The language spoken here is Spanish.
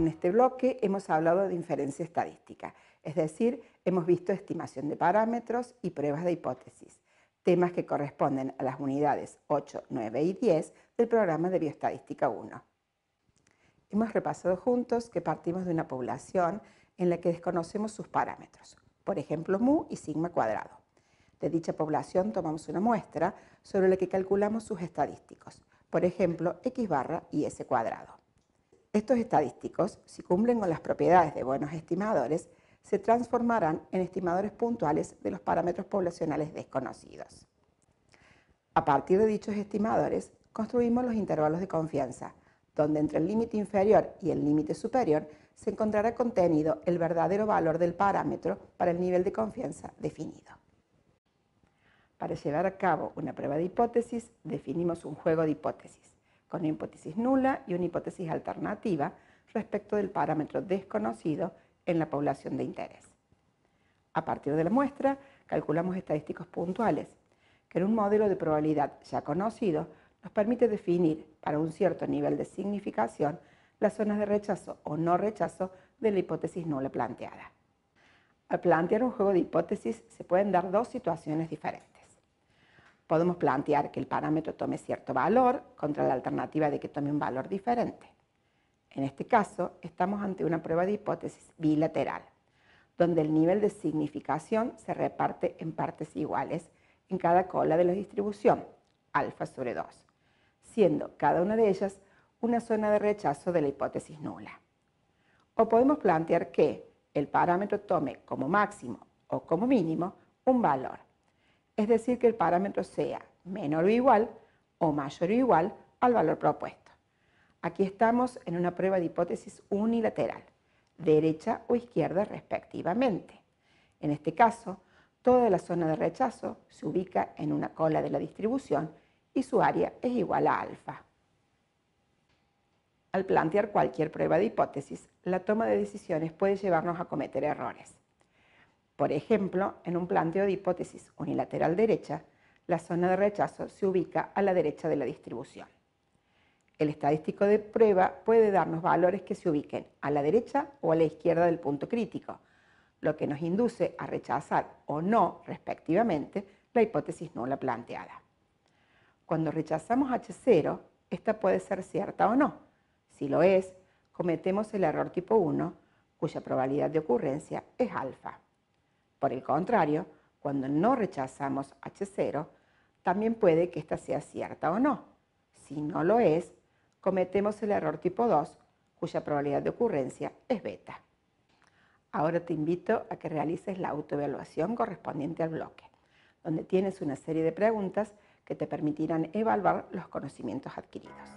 en este bloque hemos hablado de inferencia estadística, es decir, hemos visto estimación de parámetros y pruebas de hipótesis, temas que corresponden a las unidades 8, 9 y 10 del programa de bioestadística 1. Hemos repasado juntos que partimos de una población en la que desconocemos sus parámetros, por ejemplo mu y sigma cuadrado. De dicha población tomamos una muestra sobre la que calculamos sus estadísticos, por ejemplo x barra y s cuadrado. Estos estadísticos, si cumplen con las propiedades de buenos estimadores, se transformarán en estimadores puntuales de los parámetros poblacionales desconocidos. A partir de dichos estimadores, construimos los intervalos de confianza, donde entre el límite inferior y el límite superior se encontrará contenido el verdadero valor del parámetro para el nivel de confianza definido. Para llevar a cabo una prueba de hipótesis, definimos un juego de hipótesis con hipótesis nula y una hipótesis alternativa respecto del parámetro desconocido en la población de interés. A partir de la muestra, calculamos estadísticos puntuales, que en un modelo de probabilidad ya conocido nos permite definir para un cierto nivel de significación las zonas de rechazo o no rechazo de la hipótesis nula planteada. Al plantear un juego de hipótesis se pueden dar dos situaciones diferentes podemos plantear que el parámetro tome cierto valor contra la alternativa de que tome un valor diferente. En este caso, estamos ante una prueba de hipótesis bilateral, donde el nivel de significación se reparte en partes iguales en cada cola de la distribución, alfa sobre 2, siendo cada una de ellas una zona de rechazo de la hipótesis nula. O podemos plantear que el parámetro tome como máximo o como mínimo un valor es decir, que el parámetro sea menor o igual o mayor o igual al valor propuesto. Aquí estamos en una prueba de hipótesis unilateral, derecha o izquierda respectivamente. En este caso, toda la zona de rechazo se ubica en una cola de la distribución y su área es igual a alfa. Al plantear cualquier prueba de hipótesis, la toma de decisiones puede llevarnos a cometer errores. Por ejemplo, en un planteo de hipótesis unilateral derecha, la zona de rechazo se ubica a la derecha de la distribución. El estadístico de prueba puede darnos valores que se ubiquen a la derecha o a la izquierda del punto crítico, lo que nos induce a rechazar o no, respectivamente, la hipótesis nula planteada. Cuando rechazamos H0, esta puede ser cierta o no. Si lo es, cometemos el error tipo 1, cuya probabilidad de ocurrencia es alfa. Por el contrario, cuando no rechazamos H0, también puede que ésta sea cierta o no. Si no lo es, cometemos el error tipo 2, cuya probabilidad de ocurrencia es beta. Ahora te invito a que realices la autoevaluación correspondiente al bloque, donde tienes una serie de preguntas que te permitirán evaluar los conocimientos adquiridos.